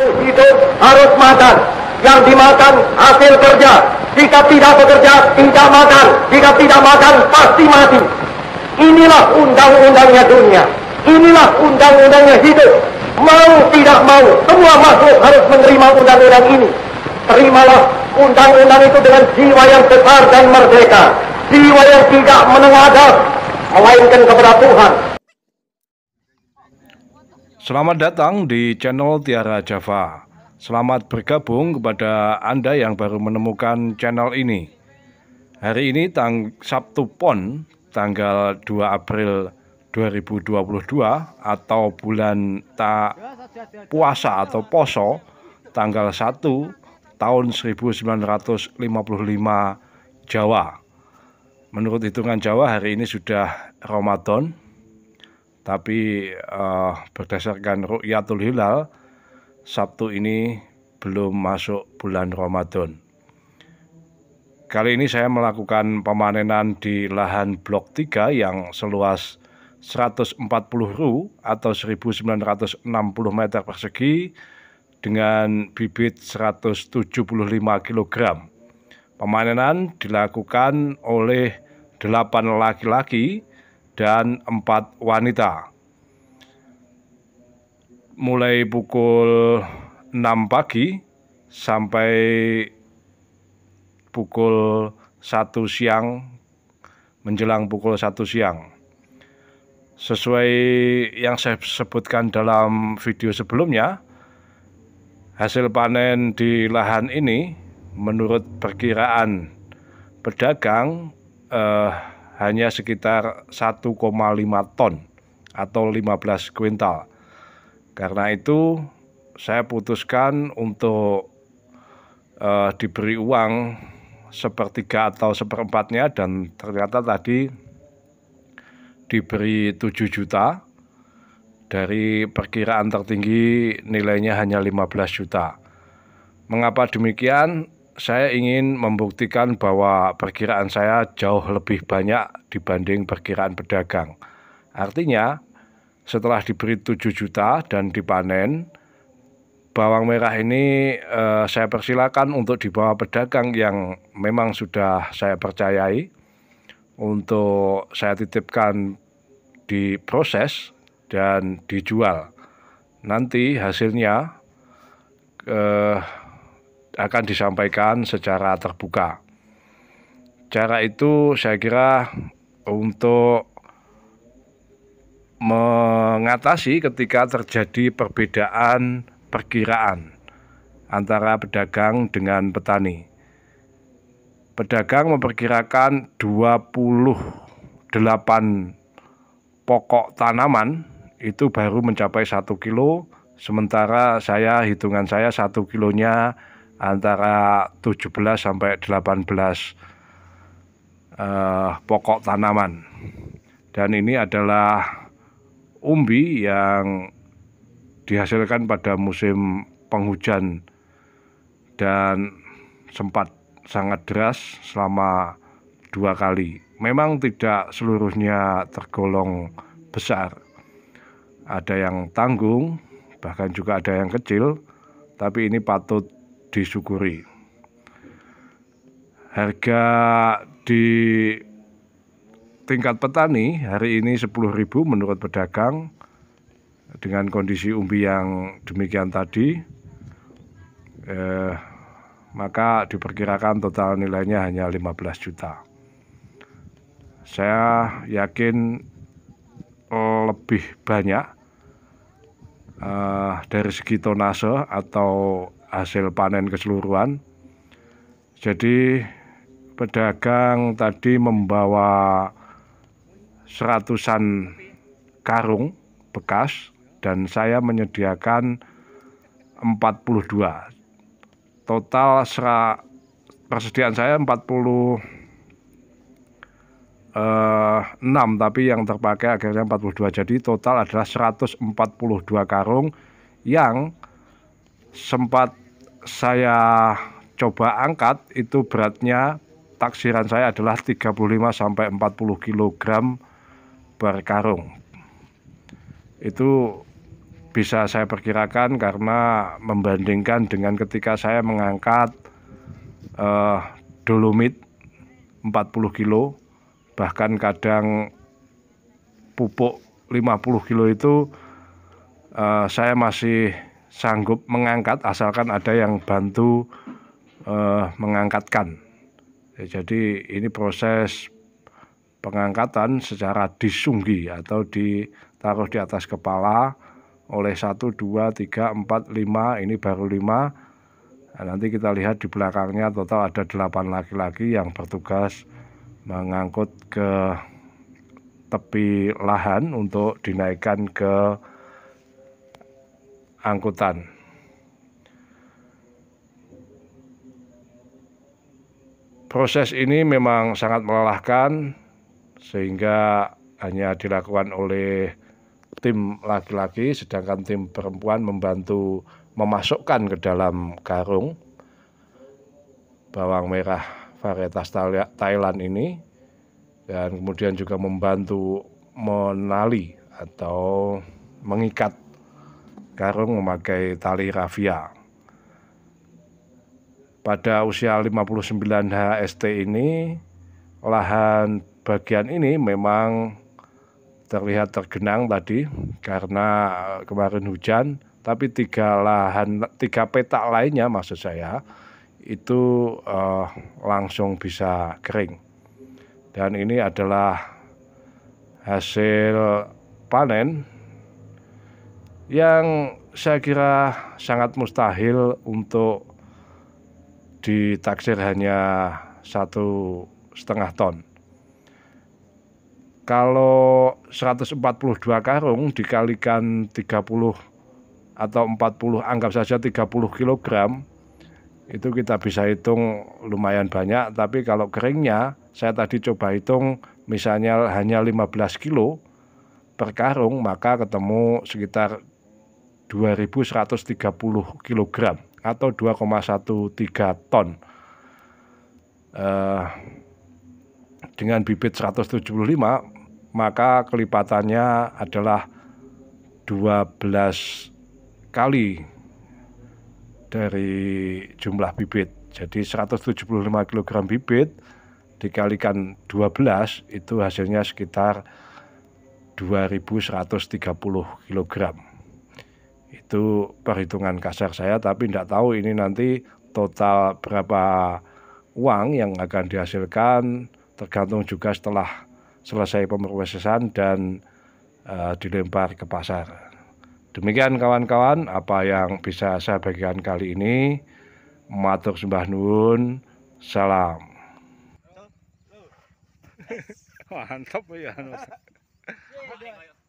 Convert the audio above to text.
yang hidup harus makan. Yang dimakan hasil kerja. Jika tidak bekerja, tidak makan. Jika tidak makan, pasti mati. Inilah undang-undangnya dunia. Inilah undang-undangnya hidup. Mau tidak mau, semua makhluk harus menerima undang-undang ini. Terimalah undang-undang itu dengan jiwa yang besar dan merdeka. Jiwa yang tidak menengadah, melainkan kepada Tuhan. Selamat datang di channel Tiara Java. Selamat bergabung kepada Anda yang baru menemukan channel ini. Hari ini tang Sabtu Pon tanggal 2 April 2022 atau bulan ta puasa atau poso tanggal 1 tahun 1955 Jawa. Menurut hitungan Jawa hari ini sudah Ramadan tapi uh, berdasarkan rukyatul Hilal, Sabtu ini belum masuk bulan Ramadan. Kali ini saya melakukan pemanenan di lahan blok 3 yang seluas 140 ru atau 1960 meter persegi dengan bibit 175 kg. Pemanenan dilakukan oleh 8 laki-laki dan empat wanita. Mulai pukul 6 pagi sampai pukul 1 siang menjelang pukul 1 siang. Sesuai yang saya sebutkan dalam video sebelumnya, hasil panen di lahan ini menurut perkiraan pedagang eh, hanya sekitar 1,5 ton atau 15 kuintal. Karena itu saya putuskan untuk uh, diberi uang sepertiga atau seperempatnya dan ternyata tadi diberi 7 juta dari perkiraan tertinggi nilainya hanya 15 juta. Mengapa demikian? saya ingin membuktikan bahwa perkiraan saya jauh lebih banyak dibanding perkiraan pedagang. Artinya, setelah diberi 7 juta dan dipanen, bawang merah ini eh, saya persilakan untuk dibawa pedagang yang memang sudah saya percayai untuk saya titipkan di proses dan dijual. Nanti hasilnya eh, akan disampaikan secara terbuka. Cara itu saya kira untuk mengatasi ketika terjadi perbedaan perkiraan antara pedagang dengan petani. Pedagang memperkirakan 28 pokok tanaman itu baru mencapai 1 kilo, sementara saya hitungan saya 1 kilonya antara 17 sampai 18 eh, pokok tanaman. Dan ini adalah umbi yang dihasilkan pada musim penghujan dan sempat sangat deras selama dua kali. Memang tidak seluruhnya tergolong besar. Ada yang tanggung, bahkan juga ada yang kecil, tapi ini patut disyukuri. Harga di tingkat petani hari ini 10.000 menurut pedagang dengan kondisi umbi yang demikian tadi eh, maka diperkirakan total nilainya hanya 15 juta. Saya yakin eh, lebih banyak eh, dari segi tonase atau hasil panen keseluruhan. Jadi pedagang tadi membawa seratusan karung bekas dan saya menyediakan 42. Total sera, persediaan saya 40 eh, 6 tapi yang terpakai akhirnya 42. Jadi total adalah 142 karung yang sempat saya coba angkat itu beratnya taksiran saya adalah 35 sampai 40 kg per karung. Itu bisa saya perkirakan karena membandingkan dengan ketika saya mengangkat uh, dolomit 40 kilo bahkan kadang pupuk 50 kilo itu uh, saya masih sanggup mengangkat asalkan ada yang bantu uh, mengangkatkan. Ya, jadi ini proses pengangkatan secara disunggi atau ditaruh di atas kepala oleh satu dua tiga empat lima ini baru lima Nah, nanti kita lihat di belakangnya total ada delapan laki-laki yang bertugas mengangkut ke tepi lahan untuk dinaikkan ke angkutan. Proses ini memang sangat melelahkan sehingga hanya dilakukan oleh tim laki-laki sedangkan tim perempuan membantu memasukkan ke dalam karung bawang merah varietas Thailand ini dan kemudian juga membantu menali atau mengikat karung memakai tali rafia. Pada usia 59 HST ini, lahan bagian ini memang terlihat tergenang tadi karena eh, kemarin hujan, tapi tiga lahan tiga petak lainnya maksud saya itu eh, langsung bisa kering. Dan ini adalah hasil panen yang saya kira sangat mustahil untuk ditaksir hanya satu setengah ton. Kalau 142 karung dikalikan 30 atau 40 anggap saja 30 kg itu kita bisa hitung lumayan banyak tapi kalau keringnya saya tadi coba hitung misalnya hanya 15 kilo per karung maka ketemu sekitar 2130 kg atau 2,13 ton eh, dengan bibit 175 maka kelipatannya adalah 12 kali dari jumlah bibit jadi 175 kg bibit dikalikan 12 itu hasilnya sekitar 2130 kilogram itu perhitungan kasar saya tapi tidak tahu ini nanti total berapa uang yang akan dihasilkan tergantung juga setelah selesai pemrosesan dan e, dilempar ke pasar. Demikian kawan-kawan apa yang bisa saya bagikan kali ini. Matur sembah nuwun. Salam. Mantap ya. Iya, iya.